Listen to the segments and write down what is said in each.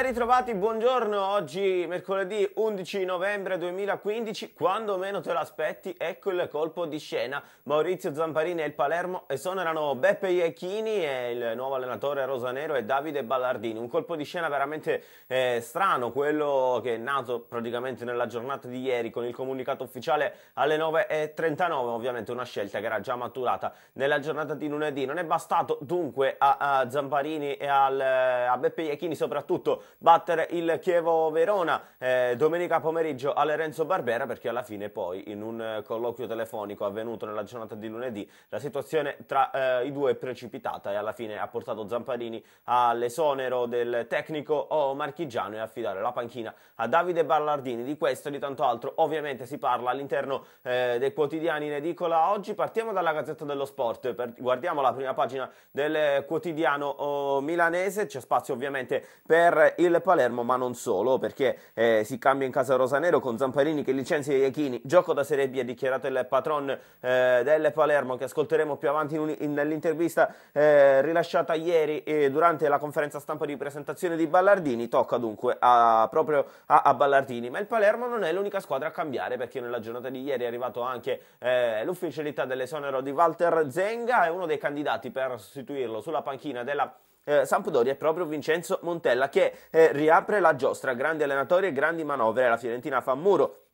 Ben ritrovati, buongiorno, oggi mercoledì 11 novembre 2015, quando meno te l'aspetti, ecco il colpo di scena, Maurizio Zamparini e il Palermo esonerano Beppe Iechini e il nuovo allenatore rosanero e Davide Ballardini, un colpo di scena veramente eh, strano, quello che è nato praticamente nella giornata di ieri con il comunicato ufficiale alle 9.39, ovviamente una scelta che era già maturata nella giornata di lunedì, non è bastato dunque a, a Zamparini e al, eh, a Beppe Iechini soprattutto battere il Chievo Verona eh, domenica pomeriggio a Lorenzo Barbera perché alla fine poi in un eh, colloquio telefonico avvenuto nella giornata di lunedì la situazione tra eh, i due è precipitata e alla fine ha portato Zamparini all'esonero del tecnico o marchigiano e affidare la panchina a Davide Ballardini. Di questo e di tanto altro ovviamente si parla all'interno eh, dei quotidiani in edicola oggi. Partiamo dalla Gazzetta dello Sport, per, guardiamo la prima pagina del quotidiano oh, milanese, c'è spazio ovviamente per il Palermo, ma non solo, perché eh, si cambia in casa Rosanero con Zamparini che licenzia Iachini, gioco da Serie B, ha dichiarato il patron eh, del Palermo che ascolteremo più avanti in un, in, nell'intervista eh, rilasciata ieri durante la conferenza stampa di presentazione di Ballardini, tocca dunque a, proprio a, a, Ballardini, ma il Palermo non è l'unica squadra a cambiare perché nella giornata di ieri è arrivato anche eh, l'ufficialità dell'esonero di Walter Zenga, è uno dei candidati per sostituirlo sulla panchina della eh, Sampdoria è proprio Vincenzo Montella che eh, riapre la giostra, grandi allenatori e grandi manovre, la Fiorentina fa muro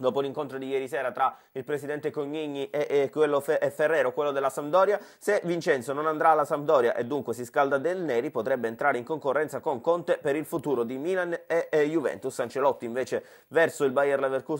Dopo l'incontro di ieri sera tra il presidente Cognini e, e, quello Fe, Ferrero, quello della Sampdoria, se Vincenzo non andrà alla Sampdoria e dunque si scalda del Neri, potrebbe entrare in concorrenza con Conte per il futuro di Milan e, e Juventus. Ancelotti invece verso il,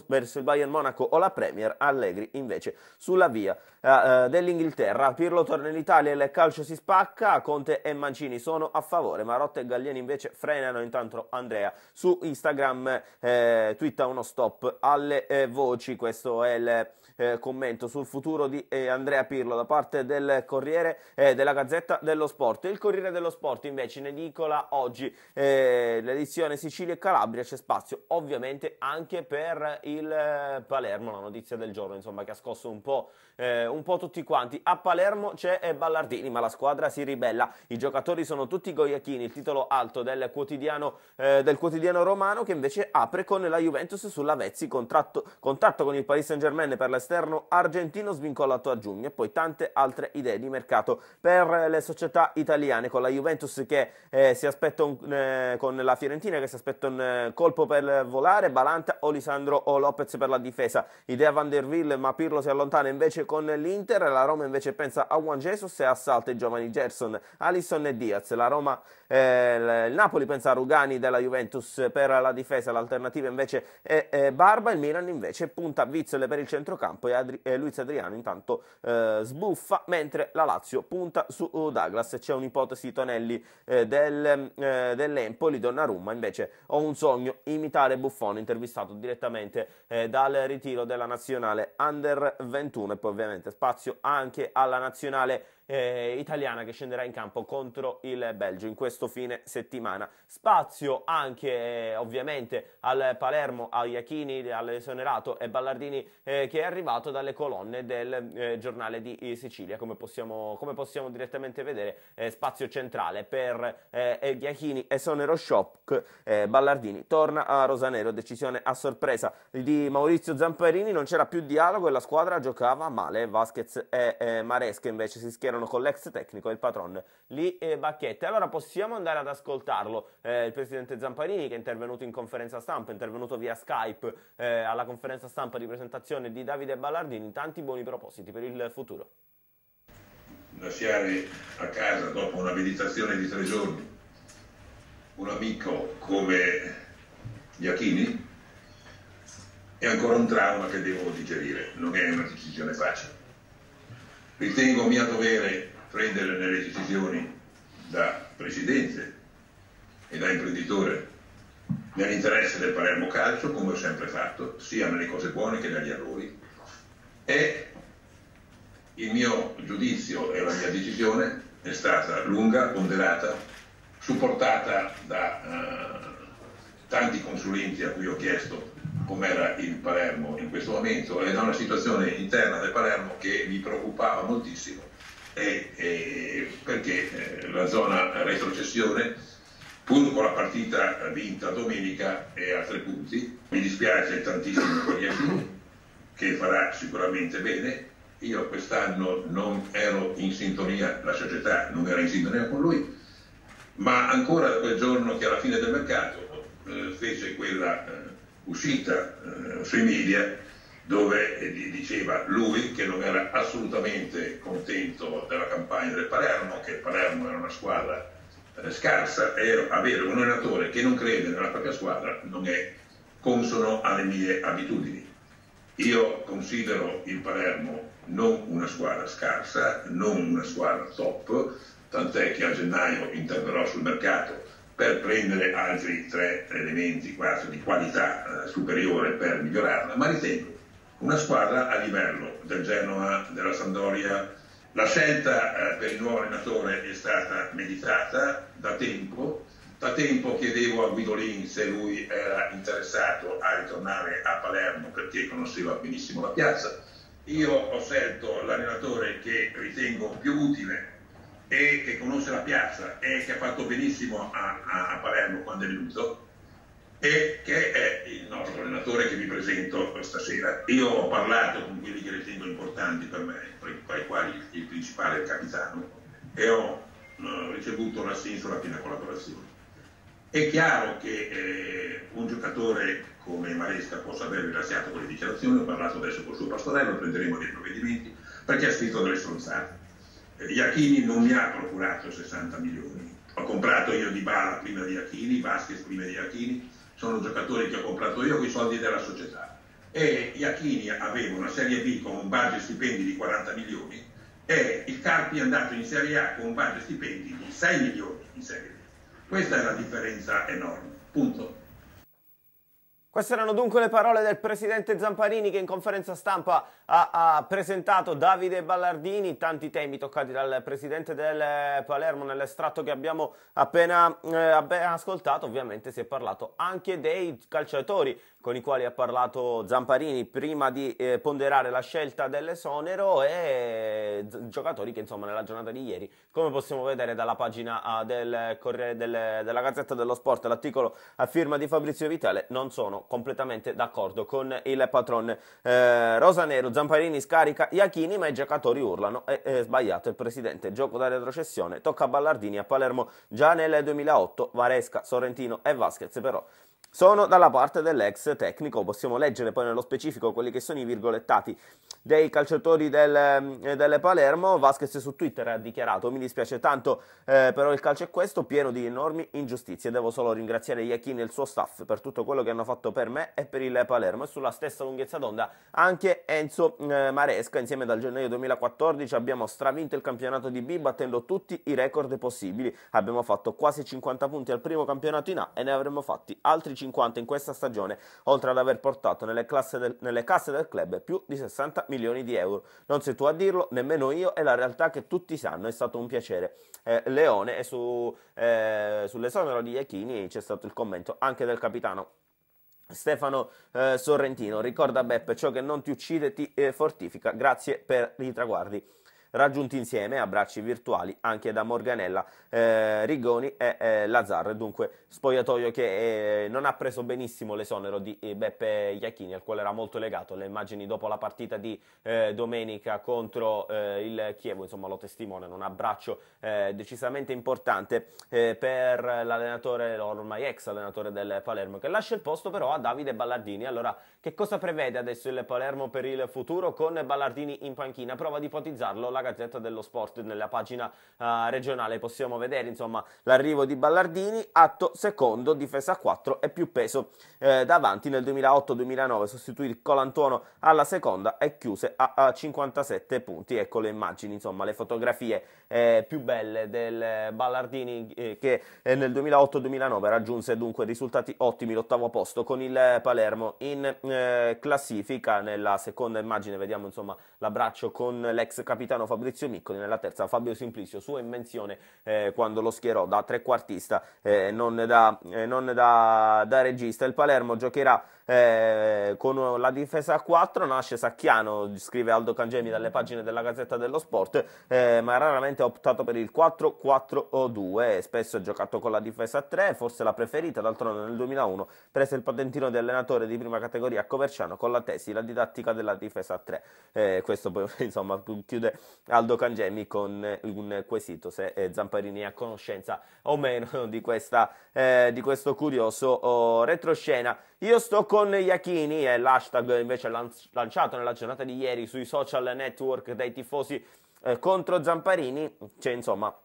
verso il, Bayern Monaco o la Premier, Allegri invece sulla via uh, dell'Inghilterra. Pirlo torna in Italia, il calcio si spacca, Conte e Mancini sono a favore, Marotta e Gallieni invece frenano. Intanto Andrea su Instagram eh, twitta uno stop alle eh, voci. Questo è il eh, commento sul futuro di eh, Andrea Pirlo da parte del Corriere eh, della Gazzetta dello Sport. Il Corriere dello Sport invece in edicola oggi eh, l'edizione Sicilia e Calabria c'è spazio ovviamente anche per il Palermo, la notizia del giorno insomma che ha scosso un po', eh, un po tutti quanti. A Palermo c'è Ballardini ma la squadra si ribella, i giocatori sono tutti goiachini, il titolo alto del quotidiano, del quotidiano romano che invece apre con la Juventus sulla Vezzi contratto contatto con il Paris Saint Germain per l'esterno argentino svincolato a giugno e poi tante altre idee di mercato per le società italiane con la Juventus che eh, si aspetta un, eh, con la Fiorentina che si aspetta un eh, colpo per volare, Balanta o Lisandro o Lopez per la difesa, idea Van der Ville ma Pirlo si allontana invece con l'Inter, la Roma invece pensa a Juan Jesus e assalta i giovani Gerson, Alisson e Diaz, la Roma eh, il Napoli pensa a Rugani della Juventus per la difesa, l'alternativa invece è eh, Barba, il Milan invece punta a Vizzole per il centrocampo e, Adri- e Luiz Adriano intanto eh, sbuffa, mentre la Lazio punta su uh, Douglas, c'è un'ipotesi Tonelli eh, del, eh, dell'Empoli, Donnarumma invece ho un sogno, imitare Buffone, intervistato direttamente eh, dal ritiro della nazionale Under 21 e poi ovviamente spazio anche alla nazionale eh, italiana che scenderà in campo contro il Belgio in questo fine settimana. Spazio anche eh, ovviamente al Palermo, a Iachini, all'esonerato e Ballardini eh, che è arrivato dalle colonne del eh, giornale di eh, Sicilia, come possiamo, come possiamo direttamente vedere, eh, spazio centrale per eh, Iachini, esonero shock, Ballardini torna a Rosanero, decisione a sorpresa di Maurizio Zamperini, non c'era più dialogo e la squadra giocava male, Vasquez e Maresca invece si schierano erano con l'ex tecnico e il patron Li eh, Bacchette. Allora possiamo andare ad ascoltarlo, eh, il presidente Zamparini che è intervenuto in conferenza stampa, è intervenuto via Skype eh, alla conferenza stampa di presentazione di Davide Ballardini, tanti buoni propositi per il futuro. Lasciare a casa dopo una meditazione di tre giorni un amico come Iachini è ancora un trauma che devo digerire, non è una decisione facile Ritengo mio dovere prendere nelle decisioni da presidente e da imprenditore nell'interesse del Palermo Calcio, come ho sempre fatto, sia nelle cose buone che negli errori. E il mio giudizio e la mia decisione è stata lunga, ponderata, supportata da eh, tanti consulenti a cui ho chiesto com'era questo momento e da una situazione interna del Palermo che mi preoccupava moltissimo e, e perché eh, la zona retrocessione pur con la partita vinta domenica e a tre punti mi dispiace tantissimo con gli amici che farà sicuramente bene io quest'anno non ero in sintonia la società non era in sintonia con lui ma ancora quel giorno che alla fine del mercato eh, fece quella eh, uscita eh, sui media dove diceva lui che non era assolutamente contento della campagna del Palermo, che il Palermo era una squadra eh, scarsa e avere un allenatore che non crede nella propria squadra non è consono alle mie abitudini. Io considero il Palermo non una squadra scarsa, non una squadra top, tant'è che a gennaio interverrò sul mercato per prendere altri tre elementi quasi di qualità eh, superiore per migliorarla, ma ritengo una squadra a livello del Genoa, della Sandoria. La scelta eh, per il nuovo allenatore è stata meditata da tempo, da tempo chiedevo a Guidolin se lui era interessato a ritornare a Palermo perché conosceva benissimo la piazza. Io ho scelto l'allenatore che ritengo più utile e che conosce la piazza e che ha fatto benissimo a, a, a Palermo quando è venuto e che è il nostro allenatore che vi presento stasera. Io ho parlato con quelli che ritengo importanti per me, tra i quali il principale è il capitano, e ho eh, ricevuto l'assenso alla piena collaborazione. È chiaro che eh, un giocatore come Maresca possa aver rilasciato quelle dichiarazioni, ho parlato adesso col suo pastorello, prenderemo dei provvedimenti, perché ha scritto delle stronzate. Eh, Iachini non mi ha procurato 60 milioni, ho comprato io di Bala prima di Iachini, Vasquez prima di Iachini, sono giocatori che ho comprato io con i soldi della società. E Iachini aveva una Serie B con un budget stipendi di 40 milioni e il Carpi è andato in Serie A con un budget stipendi di 6 milioni in Serie B. Questa è la differenza enorme, punto. Queste erano dunque le parole del presidente Zamparini che in conferenza stampa ha, ha, presentato Davide Ballardini, tanti temi toccati dal presidente del Palermo nell'estratto che abbiamo appena eh, ascoltato, ovviamente si è parlato anche dei calciatori con i quali ha parlato Zamparini prima di eh, ponderare la scelta dell'esonero e giocatori che insomma nella giornata di ieri, come possiamo vedere dalla pagina ah, del Corriere, del, della Gazzetta dello Sport, l'articolo a firma di Fabrizio Vitale, non sono completamente d'accordo con il patron eh, Rosanero. Zamparini scarica Iachini ma i giocatori urlano, è, è sbagliato il presidente, gioco da retrocessione, tocca a Ballardini a Palermo già nel 2008, Varesca, Sorrentino e Vasquez però sono dalla parte dell'ex tecnico, possiamo leggere poi nello specifico quelli che sono i virgolettati dei calciatori del, eh, del Palermo, Vasquez su Twitter ha dichiarato mi dispiace tanto eh, però il calcio è questo, pieno di enormi ingiustizie, devo solo ringraziare Iachini e il suo staff per tutto quello che hanno fatto per me e per il Palermo e sulla stessa lunghezza d'onda anche Enzo eh, Maresca, insieme dal gennaio 2014 abbiamo stravinto il campionato di B battendo tutti i record possibili, abbiamo fatto quasi 50 punti al primo campionato in A e ne avremmo fatti altri 50 50 in questa stagione, oltre ad aver portato nelle, del, nelle casse del club più di 60 milioni di euro. Non sei tu a dirlo, nemmeno io, è la realtà che tutti sanno, è stato un piacere. Eh, Leone e su, eh, sull'esonero di Iachini c'è stato il commento anche del capitano Stefano eh, Sorrentino, ricorda Beppe, ciò che non ti uccide ti eh, fortifica, grazie per i traguardi raggiunti insieme a bracci virtuali anche da Morganella, eh, Rigoni e eh, Lazzaro. Dunque spogliatoio che eh, non ha preso benissimo l'esonero di eh, Beppe Iacchini, al quale era molto legato. Le immagini dopo la partita di eh, domenica contro eh, il Chievo, insomma lo testimoniano, un abbraccio decisamente importante per l'allenatore, ormai ex allenatore del Palermo, che lascia il posto però a Davide Ballardini. Allora, che cosa prevede adesso il Palermo per il futuro con Ballardini in panchina? Prova ad ipotizzarlo la Gazzetta dello Sport, nella pagina uh, regionale possiamo vedere insomma l'arrivo di Ballardini, atto secondo, difesa 4 e più peso eh, davanti nel 2008-2009, sostituì Colantuono alla seconda e chiuse a, a 57 punti, ecco le immagini, insomma le fotografie eh, più belle del Ballardini eh, che eh, nel 2008-2009 raggiunse dunque risultati ottimi, l'ottavo posto con il Palermo in eh, classifica, nella seconda immagine vediamo insomma l'abbraccio con l'ex capitano Fabrizio Miccoli, nella terza Fabio Simplicio, sua invenzione eh, quando lo schierò da trequartista, eh, non, da, eh, non da, da regista. Il Palermo giocherà eh, con la difesa a 4 nasce Sacchiano, scrive Aldo Cangemi dalle pagine della Gazzetta dello Sport, eh, ma raramente ha optato per il 4-4-2, spesso ha giocato con la difesa a 3, forse la preferita, d'altronde nel 2001 prese il patentino di allenatore di prima categoria a Coverciano con la tesi La didattica della difesa a 3. Eh, questo poi insomma chiude Aldo Cangemi con un quesito se eh, Zamparini è a conoscenza o meno di, questa, eh, di questo curioso oh, retroscena. Io sto con con Iachini è l'hashtag invece lanciato nella giornata di ieri sui social network dei tifosi eh, contro Zamparini, c'è insomma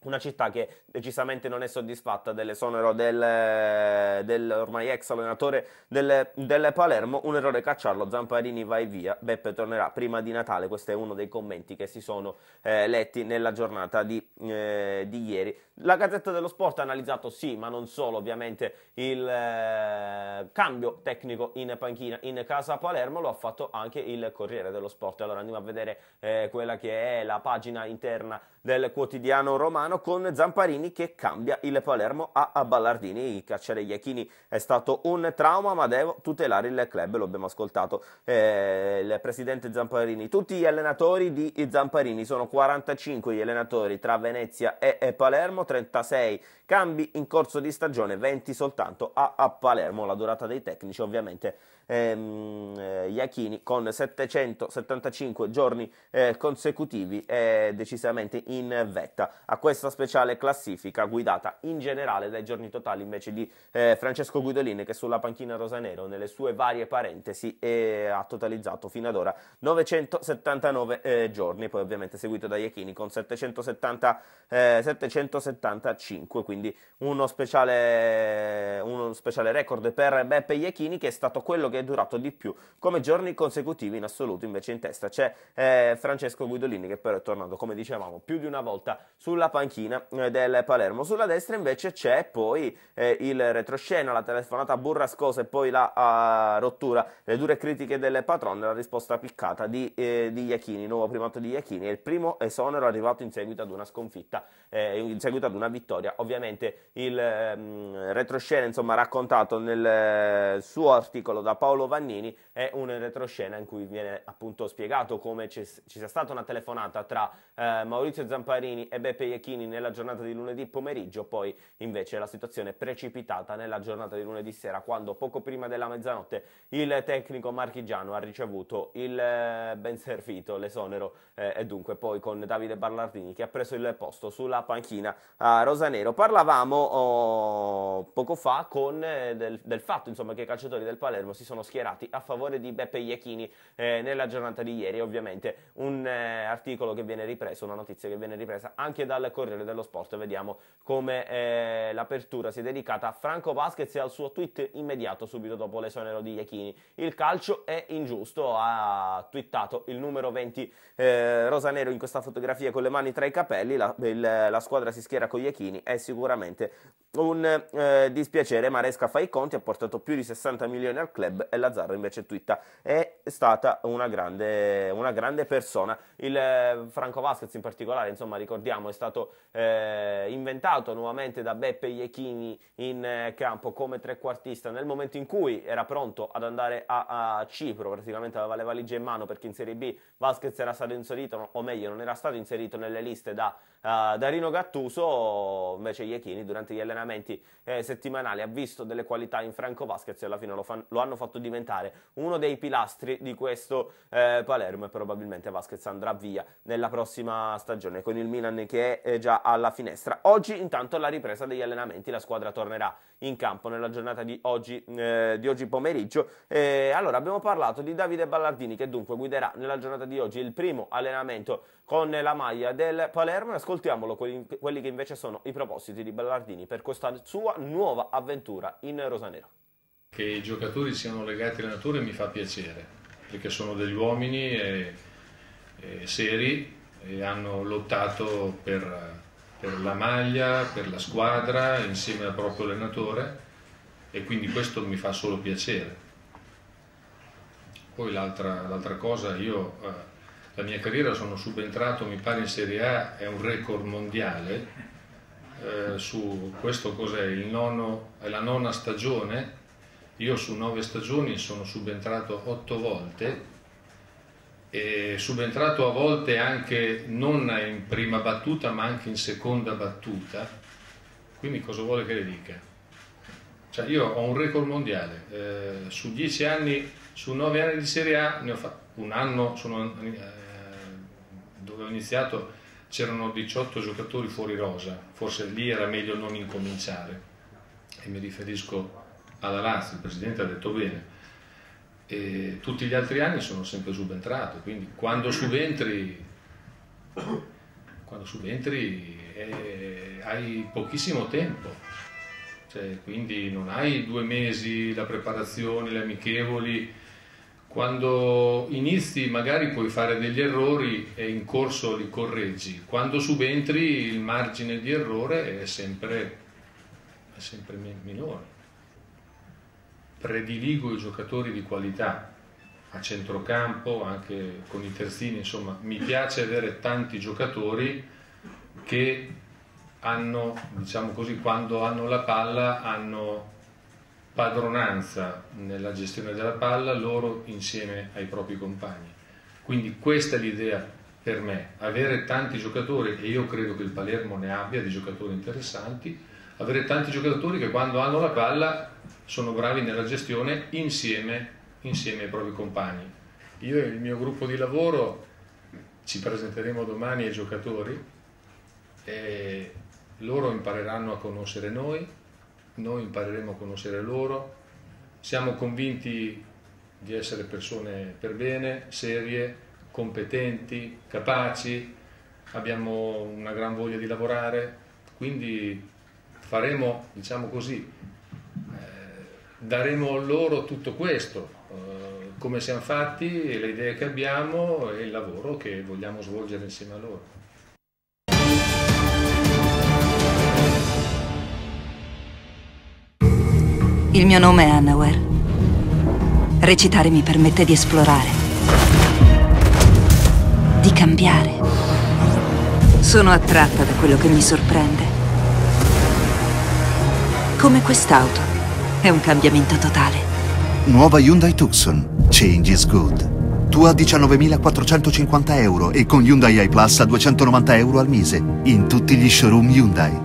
una città che decisamente non è soddisfatta dell'esonero del, del ormai ex allenatore del, del, Palermo, un errore cacciarlo, Zamparini vai via, Beppe tornerà prima di Natale, questo è uno dei commenti che si sono eh, letti nella giornata di, eh, di, ieri. La Gazzetta dello Sport ha analizzato sì, ma non solo ovviamente il... Eh, cambio tecnico in panchina in casa Palermo lo ha fatto anche il Corriere dello Sport. Allora andiamo a vedere eh, quella che è la pagina interna del quotidiano romano con Zamparini che cambia il Palermo a Ballardini. Cacciare gli Iachini è stato un trauma ma devo tutelare il club, lo abbiamo ascoltato eh, il presidente Zamparini. Tutti gli allenatori di Zamparini sono 45 gli allenatori tra Venezia e, e Palermo, 36 cambi in corso di stagione, 20 soltanto a, a Palermo. La durata dei tecnici ovviamente ehm, eh, Iachini con 775 giorni eh, consecutivi è eh, decisamente in vetta a questa speciale classifica guidata in generale dai giorni totali invece di eh, Francesco Guidolin che sulla panchina rosanero nelle sue varie parentesi eh, ha totalizzato fino ad ora 979 eh, giorni, poi ovviamente seguito da Iachini con 770, 775, quindi uno speciale, uno speciale record per Beppe Iachini che è stato quello che che è durato di più come giorni consecutivi in assoluto. Invece in testa c'è eh, Francesco Guidolini che però è tornato, come dicevamo, più di una volta sulla panchina eh, del Palermo. Sulla destra invece c'è poi eh, il retroscena, la telefonata burrascosa e poi la uh, rottura, le dure critiche del patron, la risposta piccata di, eh, di Iachini, nuovo primato di Iachini, è il primo esonero arrivato in seguito ad una sconfitta, eh, in seguito ad una vittoria. Ovviamente il ehm, retroscena, insomma, raccontato nel eh, suo articolo da Paolo Vannini è un retroscena in cui viene appunto spiegato come ci, sia stata una telefonata tra eh, Maurizio Zamparini e Beppe Iachini nella giornata di lunedì pomeriggio, poi invece la situazione è precipitata nella giornata di lunedì sera quando poco prima della mezzanotte il tecnico marchigiano ha ricevuto il eh, ben servito, l'esonero eh, e dunque poi con Davide Ballardini che ha preso il posto sulla panchina a Rosanero. Parlavamo oh, poco fa con, eh, del, del, fatto insomma, che i calciatori del Palermo si sono sono schierati a favore di Beppe Iachini eh, nella giornata di ieri. Ovviamente un eh, articolo che viene ripreso, una notizia che viene ripresa anche dal Corriere dello Sport. Vediamo come eh, l'apertura si è dedicata a Franco Vasquez e al suo tweet immediato subito dopo l'esonero di Iachini. Il calcio è ingiusto, ha twittato il numero 20 eh, rosanero in questa fotografia con le mani tra i capelli. La, il, la squadra si schiera con Iachini, è sicuramente un eh, dispiacere, Maresca fa i conti, ha portato più di 60 milioni al club e Lazzarro invece twitta è stata una grande, una grande persona. Il eh, Franco Vasquez in particolare, insomma, ricordiamo, è stato eh, inventato nuovamente da Beppe Iechini in eh, campo come trequartista nel momento in cui era pronto ad andare a, a, Cipro, praticamente aveva le valigie in mano perché in Serie B Vasquez era stato inserito, o meglio non era stato inserito nelle liste da Uh, Darino Gattuso invece Iachini durante gli allenamenti eh, settimanali ha visto delle qualità in Franco Vasquez e alla fine lo, fan, lo hanno fatto diventare uno dei pilastri di questo eh, Palermo e probabilmente Vasquez andrà via nella prossima stagione con il Milan che è eh, già alla finestra. Oggi intanto la ripresa degli allenamenti la squadra tornerà in campo nella giornata di oggi, eh, di oggi pomeriggio. Eh, allora, abbiamo parlato di Davide Ballardini che dunque guiderà nella giornata di oggi il primo allenamento con la maglia del Palermo e ascoltiamolo quelli, quelli che invece sono i propositi di Ballardini per questa sua nuova avventura in Rosanero. Che i giocatori siano legati alla natura mi fa piacere perché sono degli uomini e, eh, e eh, seri e hanno lottato per per la maglia, per la squadra, insieme al proprio allenatore e quindi questo mi fa solo piacere. Poi l'altra cosa, io eh, la mia carriera sono subentrato, mi pare in Serie A, è un record mondiale, eh, su questo cos'è, è la nona stagione, io su nove stagioni sono subentrato otto volte e subentrato a volte anche non in prima battuta ma anche in seconda battuta, quindi cosa vuole che le dica? Cioè io ho un record mondiale, eh, su dieci anni, su nove anni di Serie A ne ho fatto un anno sono, eh, dove ho iniziato c'erano 18 giocatori fuori rosa, forse lì era meglio non incominciare e mi riferisco alla Lazio, il Presidente ha detto bene, e tutti gli altri anni sono sempre subentrato, quindi quando subentri, quando subentri eh, hai pochissimo tempo, cioè, quindi non hai due mesi la preparazione, le amichevoli, quando inizi magari puoi fare degli errori e in corso li correggi, quando subentri il margine di errore è sempre, è sempre minore prediligo i giocatori di qualità a centrocampo, anche con i terzini, insomma, mi piace avere tanti giocatori che hanno, diciamo così, quando hanno la palla hanno padronanza nella gestione della palla loro insieme ai propri compagni. Quindi questa è l'idea per me, avere tanti giocatori, e io credo che il Palermo ne abbia di giocatori interessanti, avere tanti giocatori che quando hanno la palla sono bravi nella gestione insieme, insieme ai propri compagni. Io e il mio gruppo di lavoro ci presenteremo domani ai giocatori e loro impareranno a conoscere noi, noi impareremo a conoscere loro. Siamo convinti di essere persone per bene, serie, competenti, capaci, abbiamo una gran voglia di lavorare, quindi faremo, diciamo così, daremo loro tutto questo, eh, come siamo fatti, le idee che abbiamo e il lavoro che vogliamo svolgere insieme a loro. Il mio nome è Annaware. Recitare mi permette di esplorare, di cambiare. Sono attratta da quello che mi sorprende. Come quest'auto. È un cambiamento totale. Nuova Hyundai Tucson. Change is good. Tu a 19.450 euro e con Hyundai iPlus a 290 euro al mese. In tutti gli showroom Hyundai.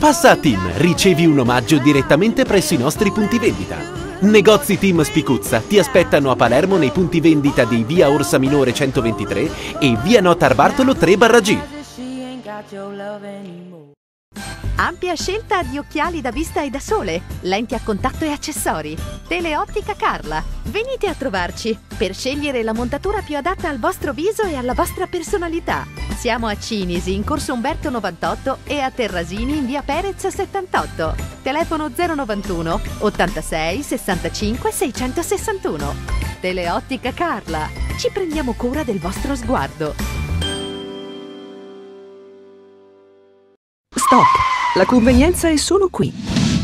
Passa a Team, ricevi un omaggio direttamente presso i nostri punti vendita. Negozi Team Spicuzza ti aspettano a Palermo nei punti vendita di Via Orsa Minore 123 e Via Notar Bartolo 3 G. Ampia scelta di occhiali da vista e da sole, lenti a contatto e accessori. Teleottica Carla. Venite a trovarci per scegliere la montatura più adatta al vostro viso e alla vostra personalità. Siamo a Cinisi in corso Umberto 98 e a Terrasini in via Perez 78. Telefono 091 86 65 661. Teleottica Carla. Ci prendiamo cura del vostro sguardo. Stop. La convenienza è solo qui.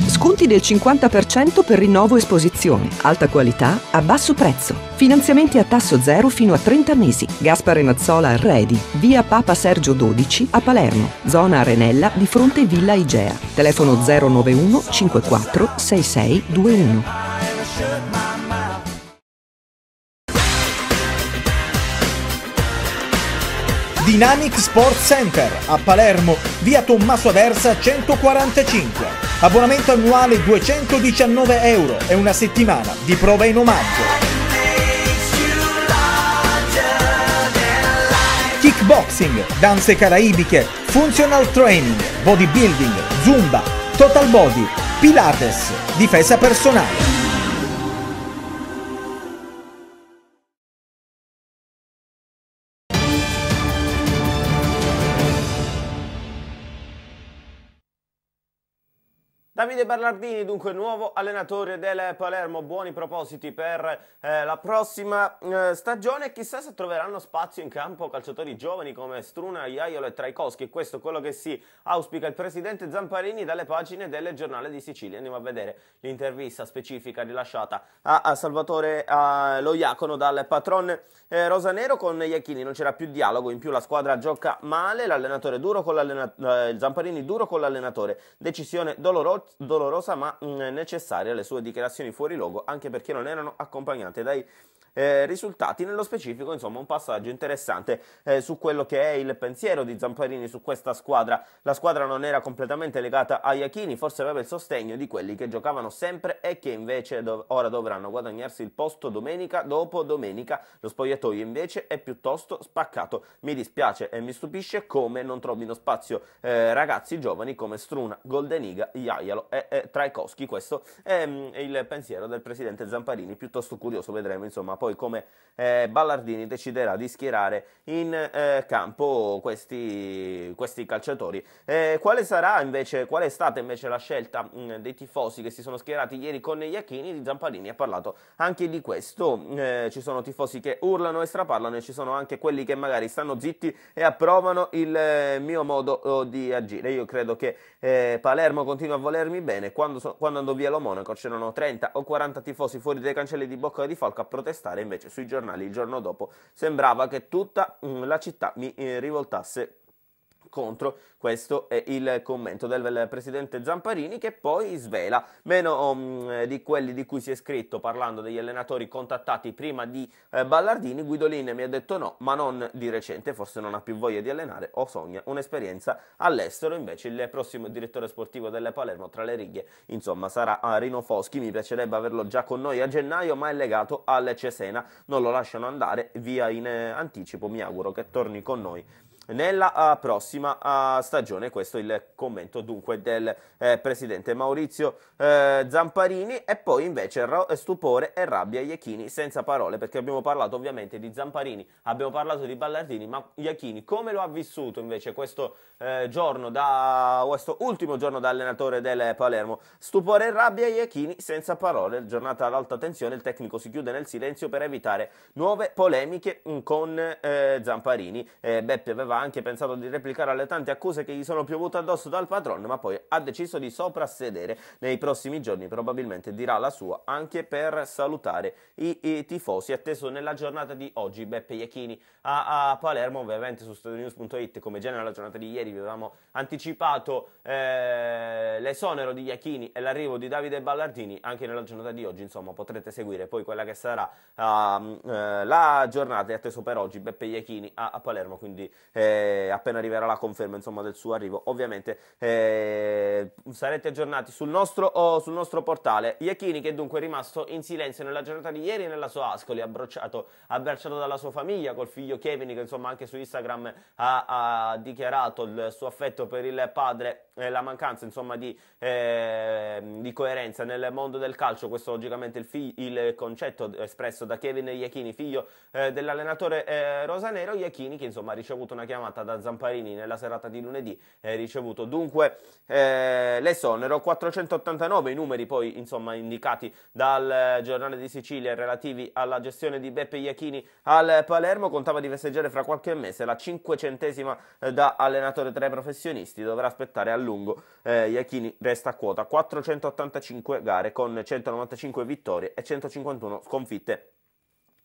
Sconti del 50% per rinnovo esposizione. Alta qualità a basso prezzo. Finanziamenti a tasso zero fino a 30 mesi. Gaspare Mazzola Redi, via Papa Sergio 12 a Palermo, zona Arenella di fronte Villa Igea. Telefono 091 54 66 Dynamic Sports Center a Palermo, via Tommaso Aversa 145. Abbonamento annuale 219 euro e una settimana di prova in omaggio. Kickboxing, danze caraibiche, funzional training, bodybuilding, zumba, total body, pilates, difesa personale. Davide Berlardini, dunque nuovo allenatore del Palermo, buoni propositi per eh, la prossima eh, stagione, chissà se troveranno spazio in campo calciatori giovani come Struna, Iaiolo e Traikowski, questo è quello che si auspica il presidente Zamparini dalle pagine del giornale di Sicilia, andiamo a vedere l'intervista specifica rilasciata a, a Salvatore a, Loiacono dal patron eh, Rosanero con Iacchini. non c'era più dialogo, in più la squadra gioca male, l'allenatore duro con l'allenatore, eh, Zamparini duro con l'allenatore, decisione dolorosa dolorosa ma mm, necessaria le sue dichiarazioni fuori luogo anche perché non erano accompagnate dai eh, risultati. Nello specifico, insomma, un passaggio interessante eh, su quello che è il pensiero di Zamparini su questa squadra. La squadra non era completamente legata a Iachini, forse aveva il sostegno di quelli che giocavano sempre e che invece dov- ora dovranno guadagnarsi il posto domenica dopo domenica. Lo spogliatoio invece è piuttosto spaccato. Mi dispiace e mi stupisce come non trovino spazio eh, ragazzi giovani come Struna, Goldeniga, Iaialo e, e Traikowski. Questo è mh, mm, il pensiero del presidente Zamparini, piuttosto curioso, vedremo insomma poi come eh, Ballardini deciderà di schierare in eh, campo questi, questi calciatori. Eh, quale sarà invece, qual è stata invece la scelta mh, mm, dei tifosi che si sono schierati ieri con gli Achini? Zampalini ha parlato anche di questo. Eh, ci sono tifosi che urlano e straparlano e ci sono anche quelli che magari stanno zitti e approvano il eh, mio modo oh, di agire. Io credo che eh, Palermo continua a volermi bene. Quando, so, quando andò via lo Monaco c'erano 30 o 40 tifosi fuori dai cancelli di Bocca di Falco a protestare rivoltare, invece sui giornali il giorno dopo sembrava che tutta mm, la città mi eh, rivoltasse incontro. Questo è il commento del presidente Zamparini che poi svela meno um, di quelli di cui si è scritto parlando degli allenatori contattati prima di eh, Ballardini. Guidolin mi ha detto no, ma non di recente, forse non ha più voglia di allenare o sogna un'esperienza all'estero. Invece il prossimo direttore sportivo del Palermo tra le righe, insomma, sarà Rino Foschi. Mi piacerebbe averlo già con noi a gennaio, ma è legato al Cesena. Non lo lasciano andare via in eh, anticipo. Mi auguro che torni con noi nella ah, prossima ah, stagione. Questo è il commento dunque del eh, presidente Maurizio eh, Zamparini e poi invece stupore e rabbia Iachini senza parole perché abbiamo parlato ovviamente di Zamparini, abbiamo parlato di Ballardini, ma Iachini come lo ha vissuto invece questo eh, giorno da questo ultimo giorno da allenatore del Palermo? Stupore e rabbia Iachini senza parole, giornata ad alta tensione, il tecnico si chiude nel silenzio per evitare nuove polemiche mm, con eh, Zamparini. Eh, Beppe aveva aveva anche pensato di replicare alle tante accuse che gli sono piovute addosso dal padrone, ma poi ha deciso di soprassedere. Nei prossimi giorni probabilmente dirà la sua anche per salutare i, i tifosi. Atteso nella giornata di oggi Beppe Iachini a, a Palermo, ovviamente su studionews.it, come già nella giornata di ieri vi avevamo anticipato eh, l'esonero di Iachini e l'arrivo di Davide Ballardini, anche nella giornata di oggi insomma potrete seguire poi quella che sarà uh, uh, la giornata è atteso per oggi Beppe Iachini a, a Palermo, quindi eh, eh, appena arriverà la conferma insomma, del suo arrivo. Ovviamente eh, sarete aggiornati sul nostro, oh, sul nostro portale. Iachini che è dunque è rimasto in silenzio nella giornata di ieri nella sua Ascoli, abbracciato, abbracciato dalla sua famiglia, col figlio Kevin che insomma anche su Instagram ha, ha dichiarato il suo affetto per il padre e la mancanza insomma di, eh, di coerenza nel mondo del calcio. Questo logicamente il, fig- il concetto espresso da Kevin Iachini, figlio eh, dell'allenatore eh, rosanero. Iachini che insomma ha ricevuto una chiamata chiamata da Zamparini nella serata di lunedì eh, ricevuto dunque eh, l'esonero 489 i numeri poi insomma indicati dal eh, giornale di Sicilia relativi alla gestione di Beppe Iachini al Palermo contava di festeggiare fra qualche mese la cinquecentesima eh, da allenatore tra i professionisti dovrà aspettare a lungo eh, Iachini resta a quota 485 gare con 195 vittorie e 151 sconfitte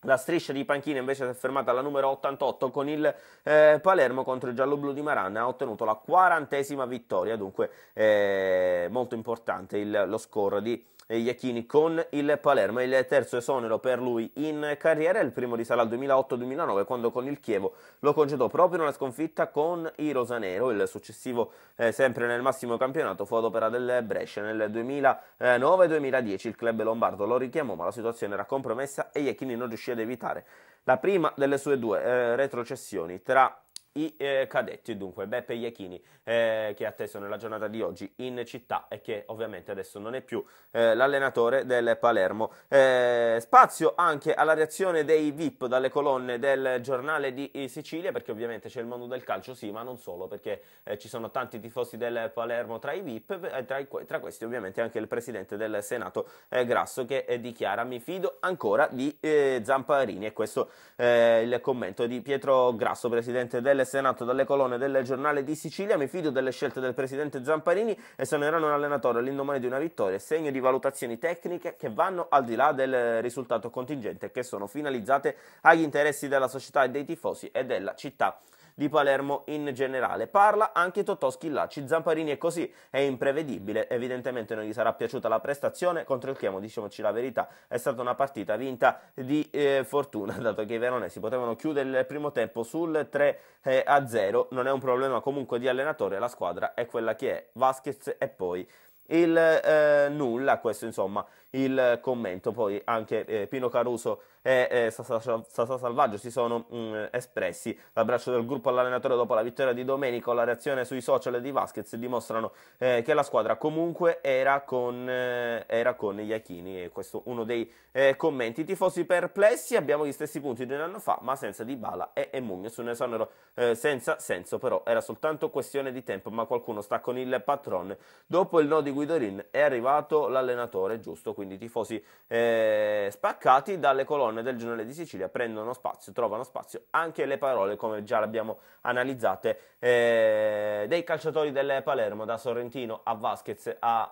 la striscia di panchina invece si è fermata alla numero 88 con il eh, Palermo contro il gialloblu di Maran, ha ottenuto la quarantesima vittoria, dunque eh, molto importante il, lo score di Iachini con il Palermo. Il terzo esonero per lui in carriera, il primo risale al 2008-2009 quando con il Chievo lo congedò proprio in una sconfitta con i Rosanero. Il successivo, eh, sempre nel massimo campionato, fu ad opera del Brescia. Nel 2009-2010 il club lombardo lo richiamò ma la situazione era compromessa e Iachini non riuscì ad evitare la prima delle sue due eh, retrocessioni tra i eh, cadetti. Dunque, Beppe Iachini eh, che è atteso nella giornata di oggi in città e che ovviamente adesso non è più eh, l'allenatore del Palermo. Eh, spazio anche alla reazione dei VIP dalle colonne del giornale di eh, Sicilia, perché ovviamente c'è il mondo del calcio, sì, ma non solo, perché eh, ci sono tanti tifosi del Palermo tra i VIP, tra, i, tra, questi ovviamente anche il presidente del Senato Grasso che dichiara mi fido ancora di Zamparini e questo è il commento di Pietro Grasso, presidente del messa in atto dalle colonne del giornale di Sicilia. Mi fido delle scelte del presidente Zamparini e soneranno un allenatore all'indomani di una vittoria, segno di valutazioni tecniche che vanno al di là del risultato contingente che sono finalizzate agli interessi della società e dei tifosi e della città di Palermo in generale. Parla anche Totò Schillacci, Zamparini è così, è imprevedibile, evidentemente non gli sarà piaciuta la prestazione contro il Chiamo, diciamoci la verità, è stata una partita vinta di eh, fortuna, dato che i veronesi potevano chiudere il primo tempo sul 3 eh, 0, non è un problema comunque di allenatore, la squadra è quella che è, Vasquez e poi il eh, nulla, questo insomma il commento. Poi anche eh, Pino Caruso e eh, Sasa, Salvaggio si sono mh, mm, espressi. L'abbraccio del gruppo all'allenatore dopo la vittoria di Domenico, la reazione sui social di Vasquez dimostrano eh, che la squadra comunque era con, eh, era con gli Achini. E questo uno dei eh, commenti. tifosi perplessi, abbiamo gli stessi punti di un anno fa, ma senza Di Bala e, e Su Un esonero eh, senza senso, però era soltanto questione di tempo, ma qualcuno sta con il patron. Dopo il no di Guidorin è arrivato l'allenatore giusto, quindi quindi tifosi eh, spaccati, dalle colonne del giornale di Sicilia prendono spazio, trovano spazio anche le parole, come già abbiamo analizzate, eh, dei calciatori del Palermo, da Sorrentino a Vasquez a,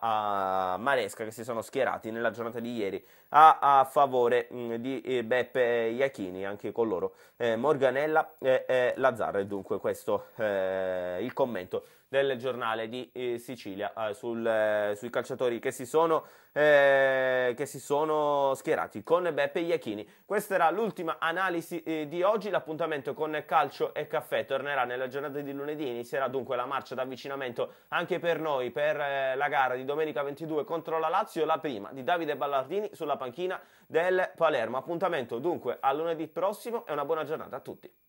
a Maresca, che si sono schierati nella giornata di ieri a, a favore mh, mm, di eh, Beppe Iachini, anche con loro eh, Morganella e eh, eh Lazzarra. E dunque questo è eh, il commento del giornale di eh, Sicilia sul, sui calciatori che si, sono, che si, sono, schierati con Beppe Iachini. Questa era l'ultima analisi di oggi, l'appuntamento con Calcio e Caffè tornerà nella giornata di lunedì, inizierà dunque la marcia d'avvicinamento anche per noi per la gara di domenica 22 contro la Lazio, la prima di Davide Ballardini sulla panchina del Palermo. Appuntamento dunque a lunedì prossimo e una buona giornata a tutti.